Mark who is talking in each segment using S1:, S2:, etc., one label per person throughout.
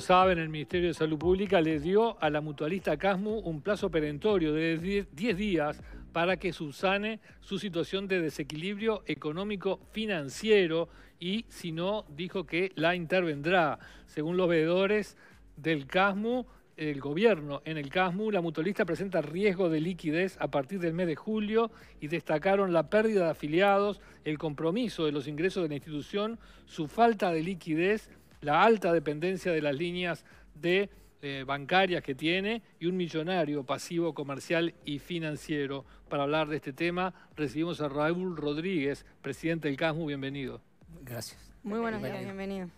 S1: saben, el Ministerio de Salud Pública le dio a la mutualista Casmu un plazo perentorio de 10 días para que subsane su situación de desequilibrio económico financiero y si no, dijo que la intervendrá. Según los veedores del Casmu, el gobierno en el CASMU, la mutualista presenta riesgo de liquidez a partir del mes de julio y destacaron la pérdida de afiliados, el compromiso de los ingresos de la institución, su falta de liquidez la alta dependencia de las líneas eh, bancarias que tiene y un millonario pasivo comercial y financiero. Para hablar de este tema recibimos a Raúl Rodríguez, presidente del CASMU, bienvenido.
S2: Gracias.
S3: Muy buenos días, bienvenido.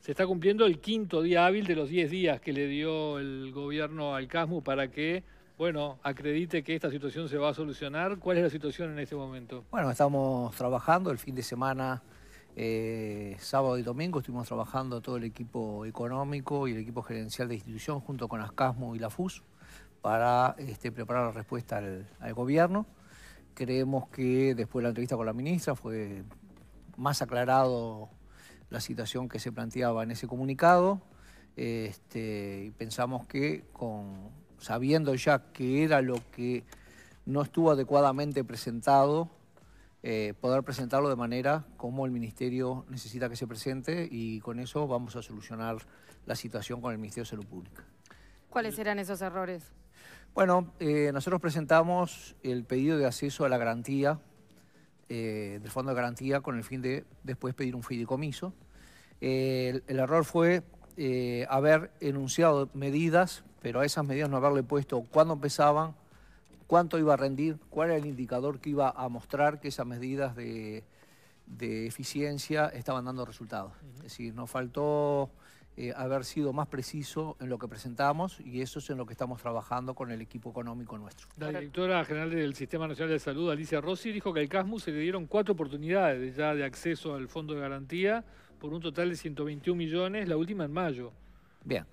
S1: Se está cumpliendo el quinto día hábil de los 10 días que le dio el gobierno al CASMU para que, bueno, acredite que esta situación se va a solucionar. ¿Cuál es la situación en este momento?
S2: Bueno, estamos trabajando el fin de semana eh, sábado y domingo estuvimos trabajando todo el equipo económico y el equipo gerencial de institución junto con ASCASMO y la FUS para este, preparar la respuesta al, gobierno. Creemos que después de la entrevista con la ministra fue más aclarado la situación que se planteaba en ese comunicado este, y pensamos que con, sabiendo ya que era lo que no estuvo adecuadamente presentado eh, poder presentarlo de manera como el Ministerio necesita que se presente y con eso vamos a solucionar la situación con el Ministerio de Salud Pública.
S3: ¿Cuáles eran esos errores?
S2: Bueno, eh, nosotros presentamos el pedido de acceso a la garantía eh, del Fondo de Garantía con el fin de después pedir un fideicomiso. El, el, error fue haber enunciado medidas, pero a esas medidas no haberle puesto cuándo empezaban, cuánto iba a rendir, cuál era el indicador que iba a mostrar que esas medidas de, eficiencia estaban dando resultados. Es decir, nos faltó eh, haber sido más preciso en lo que presentamos y eso es en lo que estamos trabajando con el equipo económico nuestro. La
S1: directora general del Sistema Nacional de Salud, Alicia Rossi, dijo que al CASMUS se le dieron cuatro oportunidades ya de acceso al Fondo de Garantía por un total de 121 millones, la última en mayo.
S2: Bien.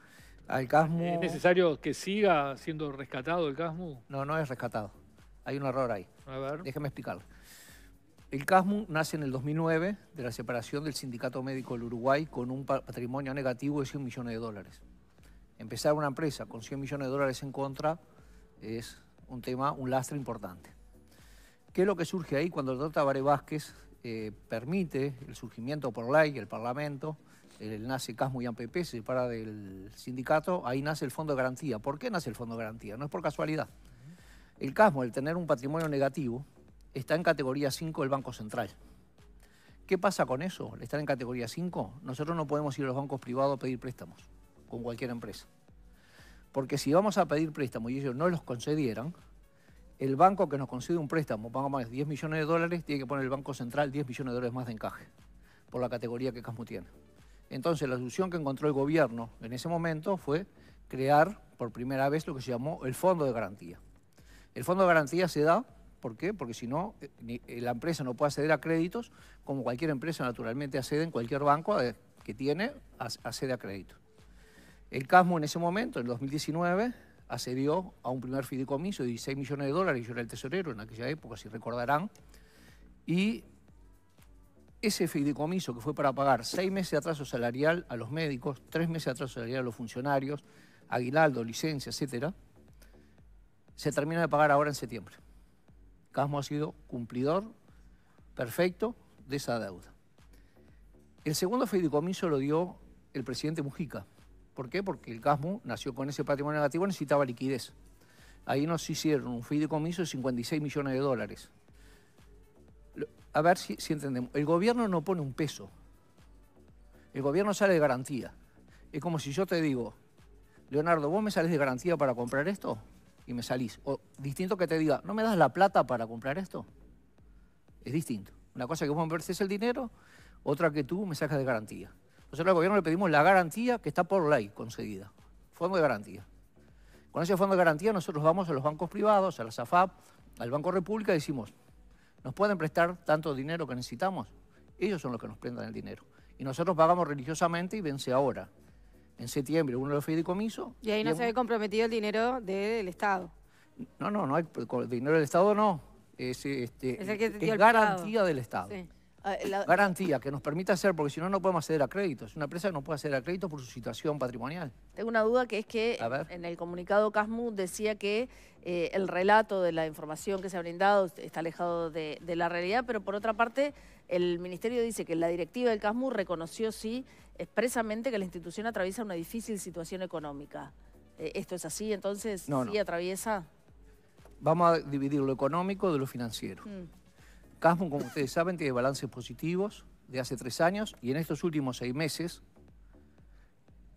S2: ¿Es
S1: necesario que siga siendo rescatado el Casmu?
S2: No, no es rescatado. Hay un error ahí. A ver. Déjeme explicarlo. El CASMU nace en el 2009 de la separación del Sindicato Médico del Uruguay con un patrimonio negativo de 100 millones de dólares. Empezar una empresa con 100 millones de dólares en contra es un tema, un lastre importante. ¿Qué es lo que surge ahí cuando el doctor Tabaré Vázquez eh, permite el surgimiento por ley, el Parlamento, el, nace Casmo y AMPP, se separa del sindicato, ahí nace el Fondo de Garantía. ¿Por qué nace el Fondo de Garantía? No es por casualidad. El Casmo, el tener un patrimonio negativo, está en categoría 5 del Banco Central. ¿Qué pasa con eso? ¿Le estar en categoría 5, nosotros no podemos ir a los bancos privados a pedir préstamos con cualquier empresa. Porque si vamos a pedir préstamos y ellos no los concedieran, el banco que nos concede un préstamo, paga más 10 millones de dólares, tiene que poner el Banco Central 10 millones de dólares más de encaje por la categoría que Casmo tiene. Entonces, la solución que encontró el gobierno en ese momento fue crear por primera vez lo que se llamó el fondo de garantía. El fondo de garantía se da, ¿por qué? Porque si no, eh, eh, la empresa no puede acceder a créditos, como cualquier empresa naturalmente accede en cualquier banco eh, que tiene, accede a crédito. El CASMO en ese momento, en 2019, accedió a un primer fideicomiso de 16 millones de dólares, yo era el tesorero en aquella época, si recordarán, y ese fideicomiso que fue para pagar seis meses de atraso salarial a los médicos, tres meses de atraso salarial a los funcionarios, aguinaldo, licencia, etcétera, se termina de pagar ahora en septiembre. Casmo ha sido cumplidor perfecto de esa deuda. El segundo fideicomiso lo dio el presidente Mujica. ¿Por qué? Porque el Casmo nació con ese patrimonio negativo, necesitaba liquidez. Ahí nos hicieron un fideicomiso de 56 millones de dólares a ver si, entendemos. El gobierno no pone un peso. El gobierno sale de garantía. Es como si yo te digo, Leonardo, vos me sales de garantía para comprar esto y me salís. O distinto que te diga, ¿no me das la plata para comprar esto? Es distinto. Una cosa que vos me es el dinero, otra que tú me sacas de garantía. Nosotros al gobierno le pedimos la garantía que está por ley concedida. Fondo de garantía. Con ese fondo de garantía nosotros vamos a los bancos privados, a la SAFAP, al Banco República y decimos, ¿Nos pueden prestar tanto dinero que necesitamos? Ellos son los que nos prendan el dinero. Y nosotros pagamos religiosamente y vence ahora. En septiembre uno los fideicomisos. Y ahí no se ve
S3: comprometido el dinero del Estado.
S2: No, no, no hay dinero del Estado, no. Es, este, el garantía del Estado. Ah, eh, Garantía que nos permita hacer, porque si no, no podemos acceder a créditos. Una empresa no puede acceder a créditos por su situación patrimonial.
S4: Tengo una duda que es que en el comunicado CASMU decía que eh, el relato de la información que se ha brindado está alejado de, la realidad, pero por otra parte el Ministerio dice que la directiva del CASMU reconoció, sí, expresamente que la institución atraviesa una difícil situación económica. Eh, ¿Esto es así entonces? ¿Sí atraviesa?
S2: Vamos a dividir lo económico de lo financiero. Mm. Casmo, como ustedes saben, tiene balances positivos de hace tres años y en estos últimos seis meses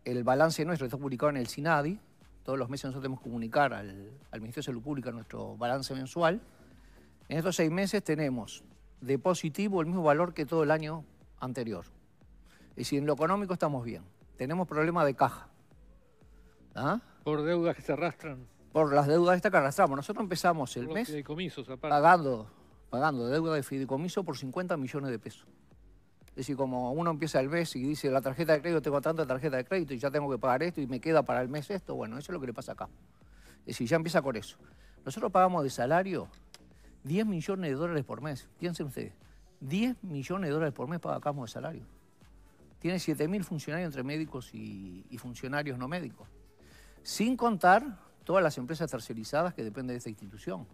S2: el balance nuestro está publicado en el SINADI. Todos los meses nosotros tenemos que comunicar al, Ministerio de Salud Pública nuestro balance mensual. En estos seis meses tenemos de positivo el mismo valor que todo el año anterior. Y si en lo económico estamos bien. Tenemos problema de caja. ¿Ah? Por deudas que se arrastran. Por las deudas estas que arrastramos. Nosotros empezamos el mes pagando pagando deuda de fideicomiso por 50 millones de pesos. Es decir, como uno empieza el mes y dice, la tarjeta de crédito, tengo tanta tarjeta de crédito y ya tengo que pagar esto y me queda para el mes esto, bueno, eso es lo que le pasa acá. Es decir, ya empieza con eso. Nosotros pagamos de salario 10 millones de dólares por mes. Piensen ustedes, 10 millones de dólares por mes pagamos de salario. Tiene 7.000 funcionarios entre médicos y, funcionarios no médicos. Sin contar todas las empresas tercerizadas que dependen de esta institución.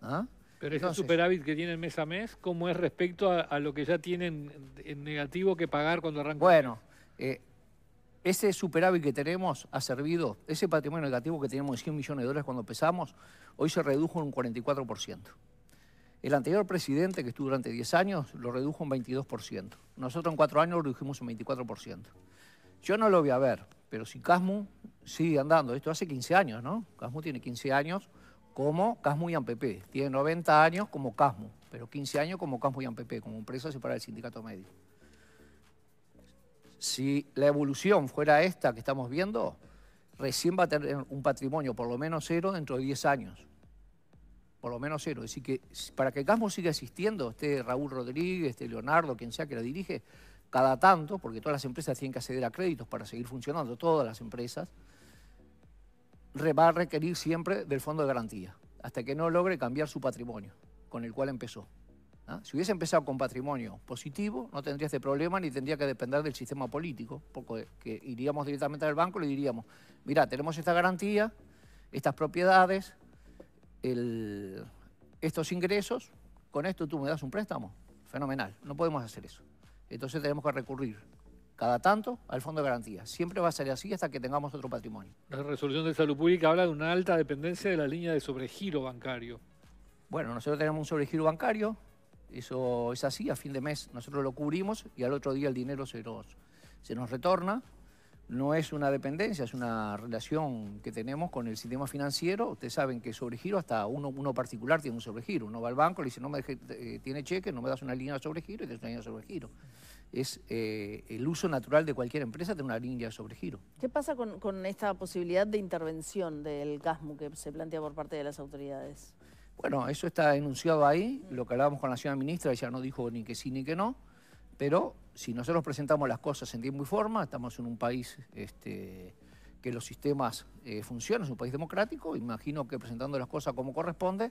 S2: ¿Ah?
S1: Pero ese superávit que tienen mes a mes, ¿cómo es respecto a, lo que ya
S2: tienen en negativo que pagar cuando arrancan? Bueno, eh, ese superávit que tenemos ha servido, ese patrimonio negativo que teníamos de 100 millones de dólares cuando empezamos, hoy se redujo en un 44%. El anterior presidente, que estuvo durante 10 años, lo redujo un 22%. Nosotros en 4 años lo redujimos un 24%. Yo no lo voy a ver, pero si Casmu sigue andando, esto hace 15 años, ¿no? Casmu tiene 15 años, como Casmo y Ampepe. Tiene 90 años como Casmo, pero 15 años como Casmo y Ampepe, como empresa separada del sindicato medio. Si la evolución fuera esta que estamos viendo, recién va a tener un patrimonio por lo menos cero dentro de 10 años. Por lo menos cero. Es decir, que para que Casmo siga existiendo, esté Raúl Rodríguez, esté Leonardo, quien sea que la dirige, cada tanto, porque todas las empresas tienen que acceder a créditos para seguir funcionando, todas las empresas, va a requerir siempre del fondo de garantía, hasta que no logre cambiar su patrimonio con el cual empezó. ¿ah? Si hubiese empezado con patrimonio positivo, no tendría este problema ni tendría que depender del sistema político, porque iríamos directamente al banco y le diríamos, mira, tenemos esta garantía, estas propiedades, estos ingresos, con esto tú me das un préstamo. Fenomenal, no podemos hacer eso. Entonces tenemos que recurrir cada tanto al fondo de garantía. Siempre va a ser así hasta que tengamos otro patrimonio. La
S1: resolución de salud pública habla de una alta dependencia de la línea de sobregiro bancario.
S2: Bueno, nosotros tenemos un sobregiro bancario, eso es así, a fin de mes nosotros lo cubrimos y al otro día el dinero se nos, retorna. No es una dependencia, es una relación que tenemos con el sistema financiero. Ustedes saben que sobregiro, hasta uno, uno particular tiene un sobregiro. Uno va al banco, le dice, no me eh, tiene cheque, no me das una línea de sobregiro y te una línea de sobregiro es eh, el uso natural de cualquier empresa de una línea de giro.
S4: ¿Qué pasa con, esta posibilidad de intervención del GASMU que se plantea por parte de las autoridades?
S2: Bueno, eso está enunciado ahí, lo que hablábamos con la señora ministra, ella no dijo ni que sí ni que no, pero si nosotros presentamos las cosas en tiempo y forma, estamos en un país este, que los sistemas eh, funcionan, es un país democrático, imagino que presentando las cosas como corresponde,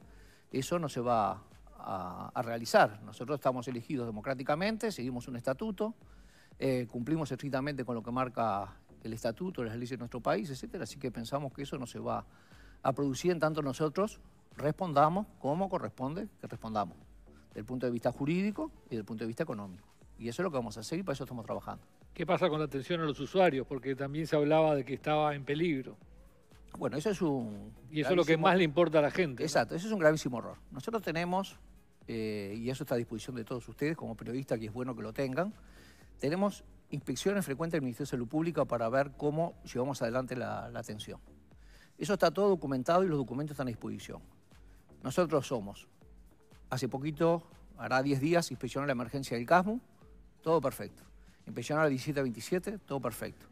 S2: eso no se va a, realizar. Nosotros estamos elegidos democráticamente, seguimos un estatuto, eh, cumplimos estrictamente con lo que marca el estatuto, las leyes de nuestro país, etcétera. Así que pensamos que eso no se va a producir en tanto nosotros respondamos como corresponde que respondamos, desde el punto de vista jurídico y desde el punto de vista económico. Y eso es lo que vamos a hacer y para eso estamos trabajando.
S1: ¿Qué pasa con la atención a los usuarios? Porque también se hablaba de
S2: que estaba en peligro. Bueno, eso es un... Y eso es lo que más le importa a la gente. Exacto, eso es un gravísimo error. Nosotros tenemos eh, y eso está a disposición de todos ustedes como periodista que es bueno que lo tengan. Tenemos inspecciones frecuentes del Ministerio de Salud Pública para ver cómo llevamos adelante la, atención. Eso está todo documentado y los documentos están a disposición. Nosotros somos, hace poquito, hará 10 días, inspeccionó la emergencia del CASMU, todo perfecto. Inspeccionaron la 1727, todo perfecto.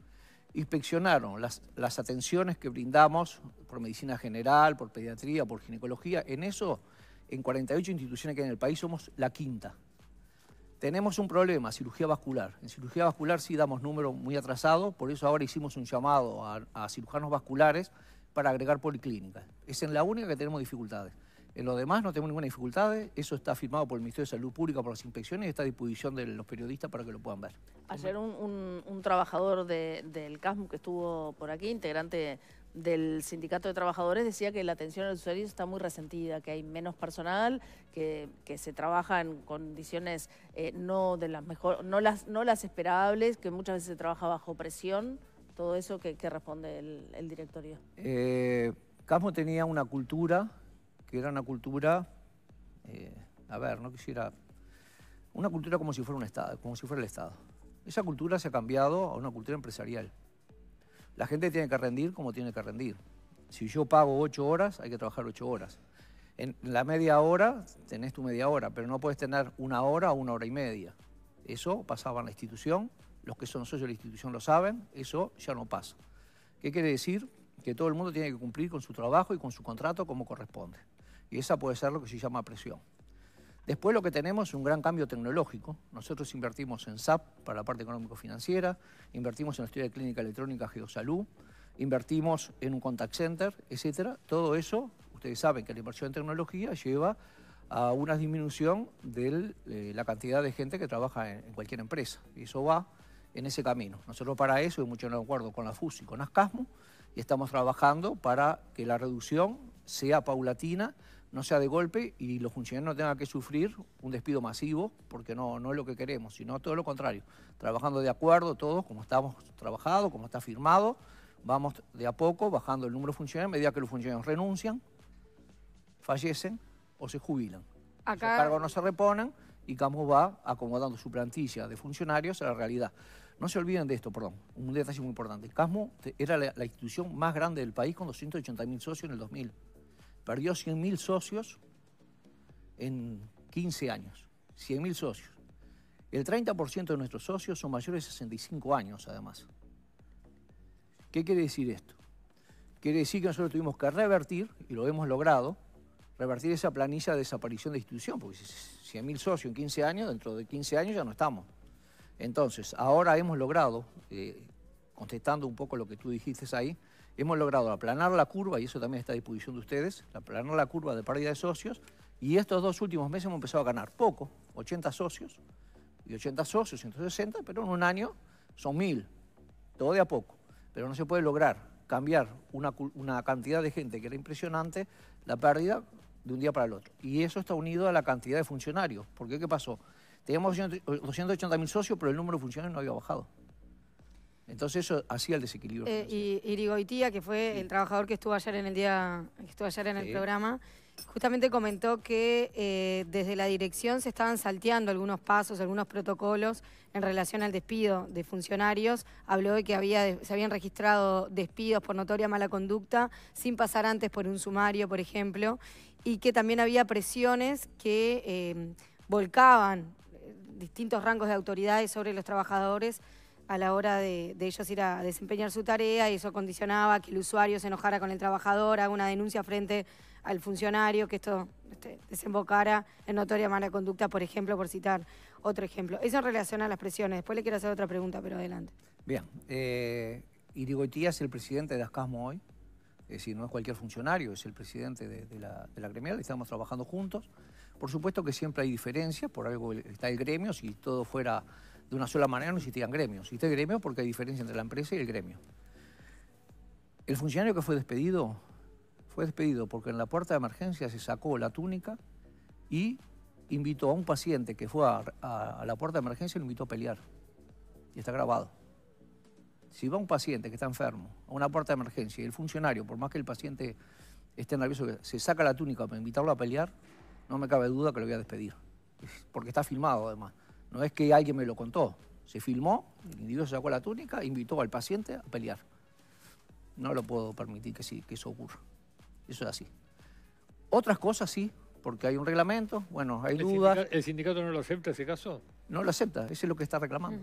S2: Inspeccionaron las, las atenciones que brindamos por medicina general, por pediatría, por ginecología. En eso en 48 instituciones que hay en el país somos la quinta. Tenemos un problema, cirugía vascular. En cirugía vascular sí damos números muy atrasados, por eso ahora hicimos un llamado a, cirujanos vasculares para agregar policlínicas. Es en la única que tenemos dificultades. En lo demás no tenemos ninguna dificultad, eso está firmado por el Ministerio de Salud Pública, por las inspecciones y está a disposición de los periodistas para que lo puedan ver.
S4: Ayer un, trabajador del CASMU que estuvo por aquí, integrante del Sindicato de Trabajadores decía que la atención al usuario está muy resentida, que hay menos personal, que, se trabaja en condiciones eh, no de las mejor, no las, no las esperables, que muchas veces se trabaja bajo presión, todo eso que, responde el, directorio.
S2: Eh, Casmo tenía una cultura, que era una cultura, eh, a ver, no quisiera, una cultura como si fuera un Estado, como si fuera el Estado. Esa cultura se ha cambiado a una cultura empresarial. La gente tiene que rendir como tiene que rendir. Si yo pago ocho horas, hay que trabajar ocho horas. En la media hora tenés tu media hora, pero no puedes tener una hora o una hora y media. Eso pasaba en la institución, los que son socios de la institución lo saben, eso ya no pasa. ¿Qué quiere decir? Que todo el mundo tiene que cumplir con su trabajo y con su contrato como corresponde. Y esa puede ser lo que se llama presión. Después lo que tenemos es un gran cambio tecnológico. Nosotros invertimos en SAP para la parte económico-financiera, invertimos en la historia de clínica electrónica Geosalud, invertimos en un contact center, etc. Todo eso, ustedes saben que la inversión en tecnología lleva a una disminución de eh, la cantidad de gente que trabaja en, cualquier empresa. Y eso va en ese camino. Nosotros para eso, y mucho en acuerdo con la FUS y con ASCASMO, y estamos trabajando para que la reducción sea paulatina, no sea de golpe y los funcionarios no tengan que sufrir un despido masivo, porque no, no es lo que queremos, sino todo lo contrario. Trabajando de acuerdo todos, como estamos trabajado, como está firmado, vamos de a poco bajando el número de funcionarios a medida que los funcionarios renuncian, fallecen o se jubilan.
S3: Los cargos no
S2: se reponen y Casmo va acomodando su plantilla de funcionarios a la realidad. No se olviden de esto, perdón, un detalle muy importante. Casmo era la, la institución más grande del país con 280.000 socios en el 2000 perdió 100.000 socios en 15 años. 100.000 socios. El 30% de nuestros socios son mayores de 65 años, además. ¿Qué quiere decir esto? Quiere decir que nosotros tuvimos que revertir, y lo hemos logrado, revertir esa planilla de desaparición de institución, porque si 100.000 socios en 15 años, dentro de 15 años ya no estamos. Entonces, ahora hemos logrado, eh, contestando un poco lo que tú dijiste ahí, hemos logrado aplanar la curva, y eso también está a disposición de ustedes, aplanar la curva de pérdida de socios, y estos dos últimos meses hemos empezado a ganar poco, 80 socios, y 80 socios, 160, pero en un año son mil, todo de a poco. Pero no se puede lograr cambiar una, cantidad de gente que era impresionante, la pérdida de un día para el otro. Y eso está unido a la cantidad de funcionarios, porque ¿qué pasó? Teníamos 280.000 socios, pero el número de funcionarios no había bajado. Entonces eso hacía el desequilibrio. Eh,
S3: y Irigoitía, que fue el trabajador que estuvo ayer en el día, que estuvo ayer en el programa, justamente comentó que eh, desde la dirección se estaban salteando algunos pasos, algunos protocolos en relación al despido de funcionarios. Habló de que había, se habían registrado despidos por notoria mala conducta sin pasar antes por un sumario, por ejemplo, y que también había presiones que eh, volcaban distintos rangos de autoridades sobre los trabajadores a la hora de, ellos ir a desempeñar su tarea y eso condicionaba que el usuario se enojara con el trabajador, haga una denuncia frente al funcionario, que esto este, desembocara en notoria mala conducta, por ejemplo, por citar otro ejemplo. Eso en relación a las presiones. Después le quiero hacer otra pregunta, pero adelante.
S2: Bien. Eh, tía, es el presidente de Ascasmo hoy. Es decir, no es cualquier funcionario, es el presidente de, la, de la gremial, estamos trabajando juntos. Por supuesto que siempre hay diferencias, por algo está el gremio, si todo fuera de una sola manera no existían gremios. Existe gremio porque hay diferencia entre la empresa y el gremio. El funcionario que fue despedido fue despedido porque en la puerta de emergencia se sacó la túnica y invitó a un paciente que fue a, la puerta de emergencia y lo invitó a pelear. Y está grabado. Si va un paciente que está enfermo a una puerta de emergencia y el funcionario, por más que el paciente esté nervioso, se saca la túnica para invitarlo a pelear, no me cabe duda que lo voy a despedir. Porque está filmado además. No es que alguien me lo contó. Se filmó, el individuo sacó la túnica, invitó al paciente a pelear. No lo puedo permitir que, sí, que eso ocurra. Eso es así. Otras cosas sí, porque hay un reglamento, bueno, hay dudas.
S1: ¿El sindicato no lo acepta ese caso?
S2: No lo acepta, eso es lo que está reclamando.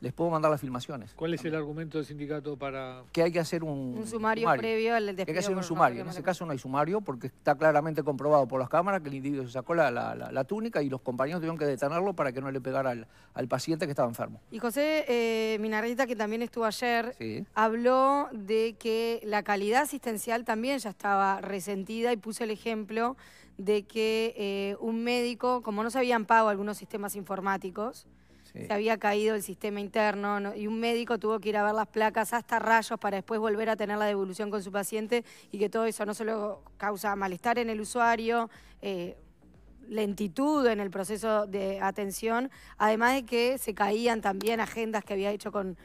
S2: Les puedo mandar las filmaciones.
S1: ¿Cuál es el argumento del sindicato para...?
S2: Que hay que hacer un... un sumario, previo al despido. hay que hacer un sumario. En ese caso no hay sumario porque está claramente comprobado por las cámaras que el individuo se sacó la, túnica y los compañeros tuvieron que detenerlo para que no le pegara al, paciente que estaba enfermo.
S3: Y José eh, que también estuvo ayer, habló de que la calidad asistencial también ya estaba resentida y puso el ejemplo de que eh, un médico, como no se habían pago algunos sistemas informáticos se había caído el sistema interno y un médico tuvo que ir a ver las placas hasta rayos para después volver a tener la devolución con su paciente y que todo eso no solo causa malestar en el usuario, eh, lentitud en el proceso de atención, además de que se caían también agendas que había hecho con,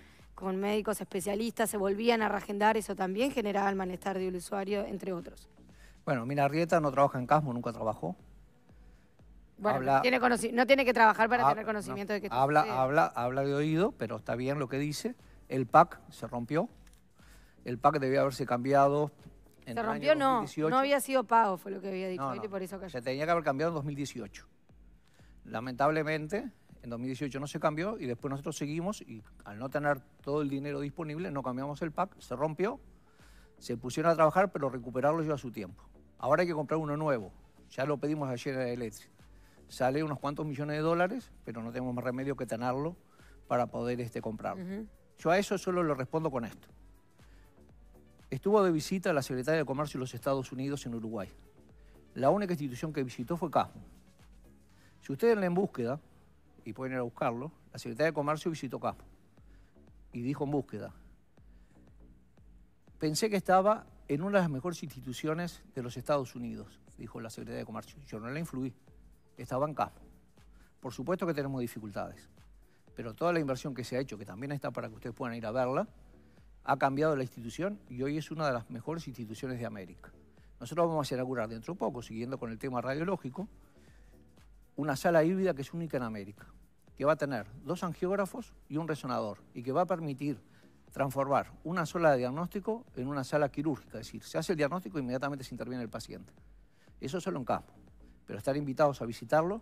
S3: médicos especialistas, se volvían a reagendar, eso también generaba el malestar del usuario, entre otros.
S2: Bueno, mira, no trabaja en Casmo, nunca trabajó. Bueno, tiene
S3: no tiene que trabajar para ah, tener conocimiento de que... Habla, habla,
S2: habla de oído, pero está bien lo que dice. El PAC se rompió. El PAC debía haberse cambiado en Se rompió, no. No había
S3: sido pago, fue lo que había dicho y por eso cayó. Se
S2: tenía que haber cambiado en 2018. Lamentablemente, en 2018 no se cambió y después nosotros seguimos y al no tener todo el dinero disponible, no cambiamos el PAC, se rompió, se pusieron a trabajar, pero recuperarlo lleva su tiempo. Ahora hay que comprar uno nuevo. Ya lo pedimos ayer a Electric sale unos cuantos millones de dólares, pero no tenemos más remedio que tenerlo para poder este, comprarlo. Yo a eso solo le respondo con esto. Estuvo de visita la Secretaría de Comercio de los Estados Unidos en Uruguay. La única institución que visitó fue CASMO. Si ustedes leen en búsqueda, y pueden ir a buscarlo, la Secretaría de Comercio visitó CASMO y dijo en búsqueda, pensé que estaba en una de las mejores instituciones de los Estados Unidos, dijo la Secretaría de Comercio. Yo no la influí. Estaba en capo. Por supuesto que tenemos dificultades, pero toda la inversión que se ha hecho, que también está para que ustedes puedan ir a verla, ha cambiado la institución y hoy es una de las mejores instituciones de América. Nosotros vamos a inaugurar dentro de poco, siguiendo con el tema radiológico, una sala híbrida que es única en América, que va a tener dos angiógrafos y un resonador, y que va a permitir transformar una sala de diagnóstico en una sala quirúrgica, es decir, se hace el diagnóstico e inmediatamente se interviene el paciente. Eso solo en campo pero estar invitados a visitarlo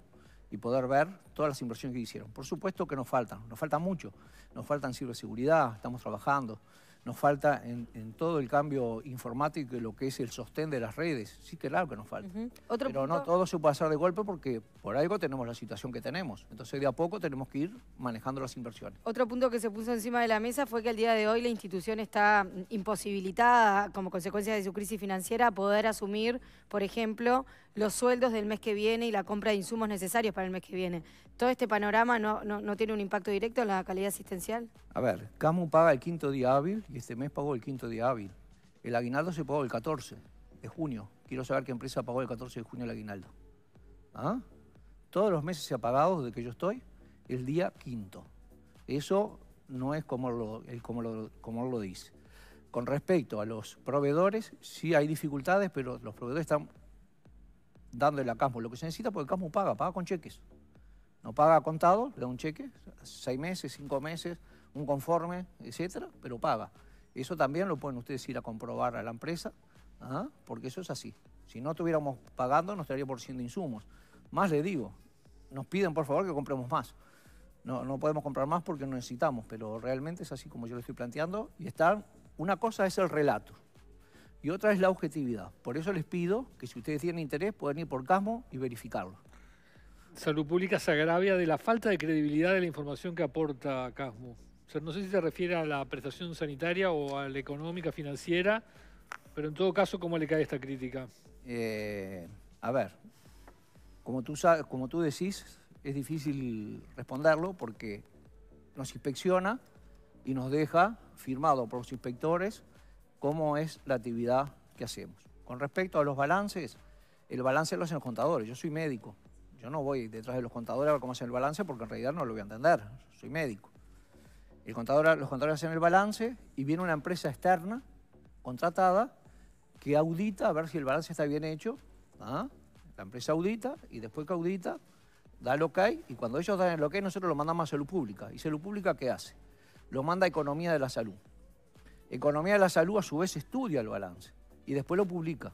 S2: y poder ver todas las inversiones que hicieron. Por supuesto que nos faltan, nos faltan mucho, nos faltan ciberseguridad, estamos trabajando, nos falta en, todo el cambio informático y lo que es el sostén de las redes. Sí, claro que nos falta. Pero no todo se puede hacer de golpe porque por algo tenemos la situación que tenemos. Entonces de a poco tenemos que ir manejando las inversiones.
S3: Otro punto que se puso encima de la mesa fue que al día de hoy la institución está mm, imposibilitada como consecuencia de su crisis financiera a poder asumir, por ejemplo, los sueldos del mes que viene y la compra de insumos necesarios para el mes que viene. ¿Todo este panorama no, tiene un impacto directo en la calidad asistencial?
S2: A ver, Casmo paga el quinto día hábil y este mes pagó el quinto día hábil. El aguinaldo se pagó el 14 de junio. Quiero saber qué empresa pagó el 14 de junio el aguinaldo. ¿Ah? Todos los meses se ha pagado desde que yo estoy el día quinto. Eso no es como lo, como lo, como lo dice. Con respecto a los proveedores, sí hay dificultades, pero los proveedores están dándole a Casmo. lo que se necesita porque Casmo paga, paga con cheques. No paga contado, le da un cheque, seis meses, cinco meses, un conforme, etcétera, pero paga. Eso también lo pueden ustedes ir a comprobar a la empresa, ¿ah? porque eso es así. Si no estuviéramos pagando, nos estaría por siendo insumos. Más le digo, nos piden por favor que compremos más. No, no podemos comprar más porque no necesitamos, pero realmente es así como yo lo estoy planteando. Y están, una cosa es el relato y otra es la objetividad. Por eso les pido que si ustedes tienen interés pueden ir por Casmo y verificarlo. Salud Pública se agravia de la falta de credibilidad de la
S1: información que aporta Casmo. no sé si se refiere a la prestación sanitaria o a la económica financiera, pero en todo caso, ¿cómo le cae esta crítica?
S2: Eh, a ver, como tú, sabes, como tú decís, es difícil responderlo porque nos inspecciona y nos deja firmado por los inspectores cómo es la actividad que hacemos. Con respecto a los balances, el balance lo hacen los contadores, yo soy médico. Yo no voy detrás de los contadores a ver cómo hacen el balance porque en realidad no lo voy a entender, soy médico. El contador, los contadores hacen el balance y viene una empresa externa contratada que audita a ver si el balance está bien hecho. ¿ah? La empresa audita y después que audita da el ok y cuando ellos dan el ok nosotros lo mandamos a salud pública. ¿Y salud pública qué hace? Lo manda a economía de la salud. Economía de la salud a su vez estudia el balance y después lo publica.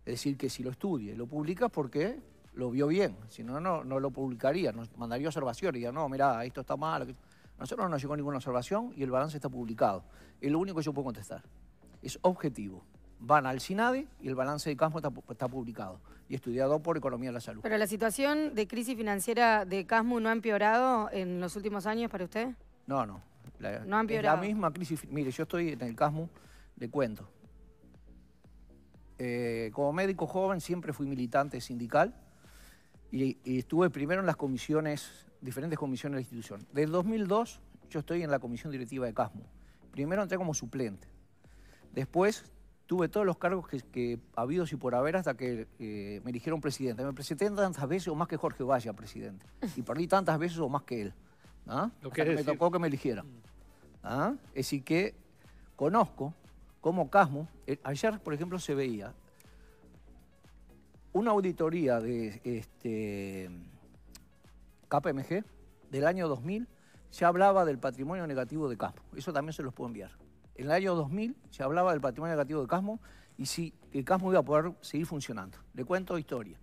S2: Es decir, que si lo estudia lo publica porque lo vio bien, si no, no, lo publicaría, nos mandaría observaciones, ya no, mira, esto está mal. nosotros no nos llegó ninguna observación y el balance está publicado. Es lo único que yo puedo contestar. Es objetivo. Van al SINADE y el balance de Casmo está, publicado y estudiado por Economía de la Salud.
S3: ¿Pero la situación de crisis financiera de CASMU no ha empeorado en los últimos años para usted?
S2: No, no. no ha empeorado. La misma crisis. Mire, yo estoy en el CASMU, de cuento. Eh, como médico joven siempre fui militante sindical y, estuve primero en las comisiones, diferentes comisiones de la institución. Desde el 2002 yo estoy en la comisión directiva de CASMO. Primero entré como suplente. Después tuve todos los cargos que, ha habido, y por haber hasta que eh, me eligieron presidente. Me presenté tantas veces o más que Jorge vaya presidente. Y perdí tantas veces o más que él. ¿Ah? Lo me tocó que me eligiera. Mm. ¿Ah? Así que conozco cómo Casmo, eh, ayer por ejemplo se veía, una auditoría de este, KPMG del año 2000 ya hablaba del patrimonio negativo de Casmo. Eso también se los puedo enviar. En el año 2000 se hablaba del patrimonio negativo de Casmo y si el Casmo iba a poder seguir funcionando. Le cuento historia.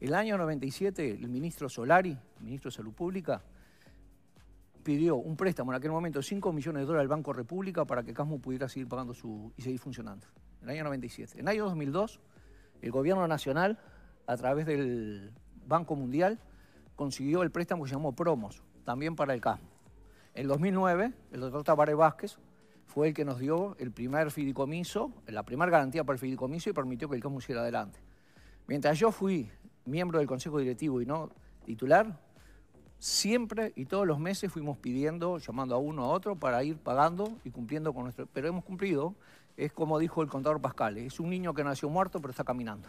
S2: El año 97 el ministro Solari, ministro de Salud Pública, pidió un préstamo en aquel momento de 5 millones de dólares al Banco República para que Casmo pudiera seguir pagando su, y seguir funcionando. En el año 97. En el año 2002 el gobierno nacional a través del Banco Mundial, consiguió el préstamo que se llamó Promos, también para el CAM. En 2009, el doctor Tabaré Vázquez fue el que nos dio el primer fideicomiso, la primera garantía para el fideicomiso y permitió que el CAS siguiera adelante. Mientras yo fui miembro del Consejo Directivo y no titular, siempre y todos los meses fuimos pidiendo, llamando a uno a otro para ir pagando y cumpliendo con nuestro... Pero hemos cumplido, es como dijo el contador Pascal, es un niño que nació muerto pero está caminando.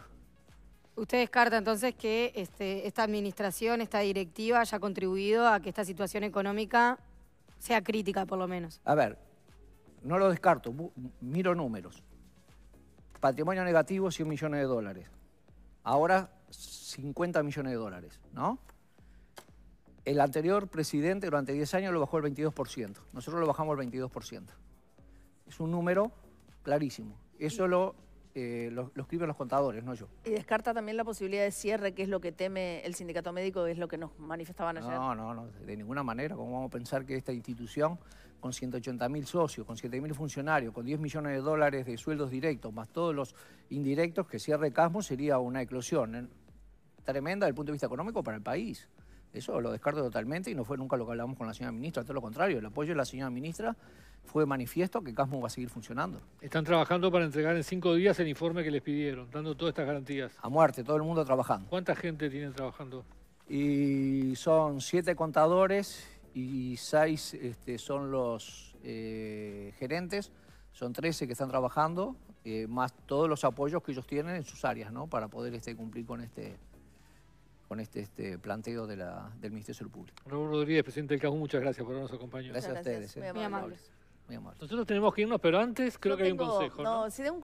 S3: Usted descarta entonces que este, esta administración, esta directiva haya contribuido a que esta situación económica sea crítica por lo menos.
S2: A ver, no lo descarto, miro números. Patrimonio negativo 100 millones de dólares. Ahora 50 millones de dólares, ¿no? El anterior presidente durante 10 años lo bajó el 22%. Nosotros lo bajamos el 22%. Es un número clarísimo. Eso lo eh, lo, escriben los contadores, no yo.
S4: Y descarta también la posibilidad de cierre, que es lo que teme el sindicato médico, es lo que nos manifestaban ayer. No,
S2: no, no, de ninguna manera. ¿Cómo vamos a pensar que esta institución, con 180 mil socios, con 7 mil funcionarios, con 10 millones de dólares de sueldos directos, más todos los indirectos, que cierre Casmo sería una eclosión eh, tremenda desde el punto de vista económico para el país? Eso lo descarto totalmente y no fue nunca lo que hablamos con la señora ministra, todo lo contrario, el apoyo de la señora ministra fue manifiesto que CASMO va a seguir funcionando. Están
S1: trabajando para entregar en cinco días el informe que les pidieron, dando todas estas garantías.
S2: A muerte, todo el mundo trabajando.
S1: ¿Cuánta gente tienen trabajando?
S2: Y son siete contadores y seis este, son los eh, gerentes, son 13 que están trabajando, eh, más todos los apoyos que ellos tienen en sus áreas, ¿no? Para poder este, cumplir con este, con este, este planteo de del Ministerio de Salud Pública.
S1: Raúl Rodríguez, presidente del CAJU, muchas gracias por habernos acompañado. Gracias, a ustedes. Eh. Muy, amables. Nosotros tenemos que irnos, pero antes creo que hay un consejo. No,
S4: ¿no? Si de